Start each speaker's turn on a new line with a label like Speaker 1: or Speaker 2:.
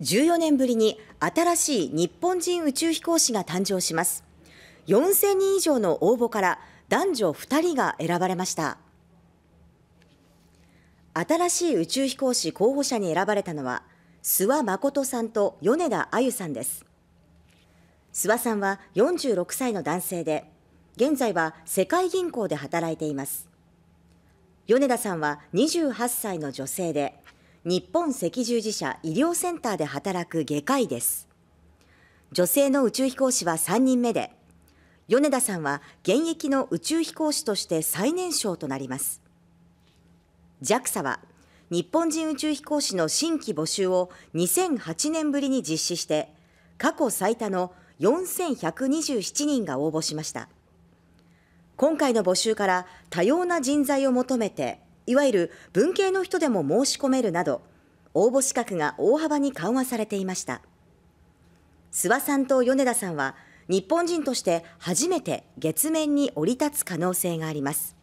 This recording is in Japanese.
Speaker 1: 14年ぶりに新しい日本人宇宙飛行士が誕生します4000人以上の応募から男女2人が選ばれました新しい宇宙飛行士候補者に選ばれたのは諏訪誠さんと米田あゆさんです諏訪さんは46歳の男性で現在は世界銀行で働いています米田さんは28歳の女性で日本赤十字社医療センターで働く外科医です女性の宇宙飛行士は3人目で米田さんは現役の宇宙飛行士として最年少となります JAXA は日本人宇宙飛行士の新規募集を2008年ぶりに実施して過去最多の4127人が応募しました今回の募集から多様な人材を求めていわゆる文系の人でも申し込めるなど応募資格が大幅に緩和されていました諏訪さんと米田さんは日本人として初めて月面に降り立つ可能性があります